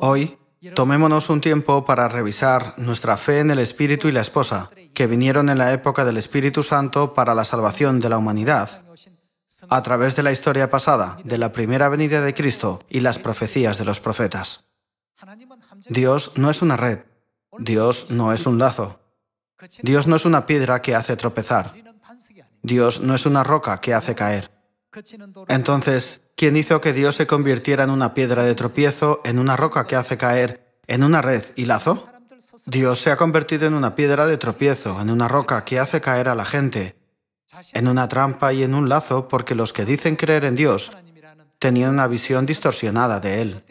Hoy, tomémonos un tiempo para revisar nuestra fe en el Espíritu y la Esposa, que vinieron en la época del Espíritu Santo para la salvación de la humanidad, a través de la historia pasada, de la primera venida de Cristo y las profecías de los profetas. Dios no es una red, Dios no es un lazo, Dios no es una piedra que hace tropezar, Dios no es una roca que hace caer. Entonces, ¿Quién hizo que Dios se convirtiera en una piedra de tropiezo, en una roca que hace caer, en una red y lazo? Dios se ha convertido en una piedra de tropiezo, en una roca que hace caer a la gente, en una trampa y en un lazo porque los que dicen creer en Dios tenían una visión distorsionada de Él.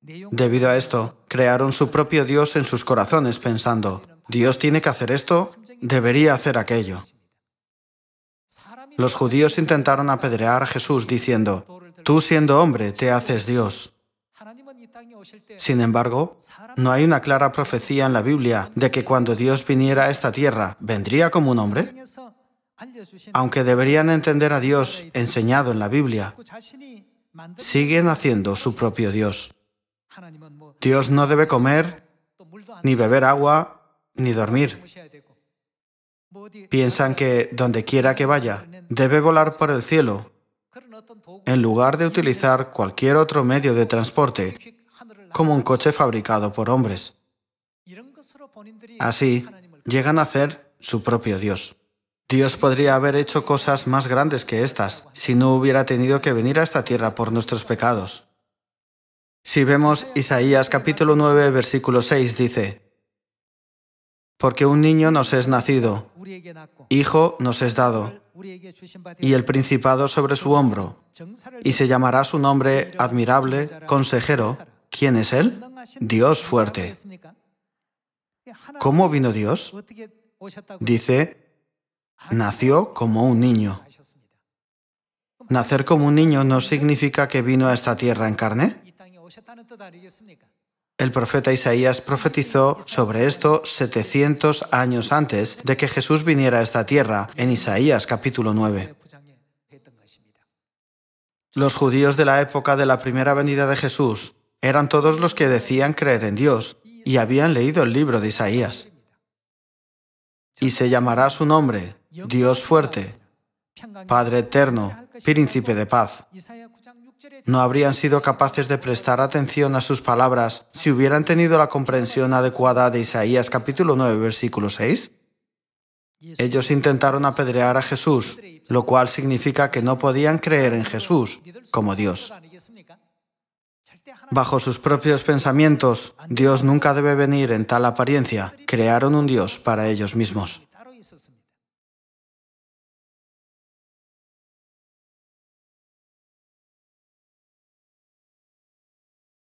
Debido a esto, crearon su propio Dios en sus corazones pensando, Dios tiene que hacer esto, debería hacer aquello. Los judíos intentaron apedrear a Jesús diciendo, Tú siendo hombre te haces Dios. Sin embargo, ¿no hay una clara profecía en la Biblia de que cuando Dios viniera a esta tierra, vendría como un hombre? Aunque deberían entender a Dios enseñado en la Biblia, siguen haciendo su propio Dios. Dios no debe comer, ni beber agua, ni dormir. Piensan que donde quiera que vaya, debe volar por el cielo en lugar de utilizar cualquier otro medio de transporte, como un coche fabricado por hombres. Así, llegan a ser su propio Dios. Dios podría haber hecho cosas más grandes que estas si no hubiera tenido que venir a esta tierra por nuestros pecados. Si vemos Isaías capítulo 9, versículo 6, dice, Porque un niño nos es nacido, hijo nos es dado, y el principado sobre su hombro, y se llamará su nombre admirable, consejero. ¿Quién es él? Dios fuerte. ¿Cómo vino Dios? Dice, nació como un niño. Nacer como un niño no significa que vino a esta tierra en carne. El profeta Isaías profetizó sobre esto 700 años antes de que Jesús viniera a esta tierra, en Isaías capítulo 9. Los judíos de la época de la primera venida de Jesús eran todos los que decían creer en Dios y habían leído el libro de Isaías. Y se llamará su nombre Dios fuerte, Padre eterno, príncipe de paz. No habrían sido capaces de prestar atención a sus palabras si hubieran tenido la comprensión adecuada de Isaías capítulo 9, versículo 6. Ellos intentaron apedrear a Jesús, lo cual significa que no podían creer en Jesús como Dios. Bajo sus propios pensamientos, Dios nunca debe venir en tal apariencia. Crearon un Dios para ellos mismos.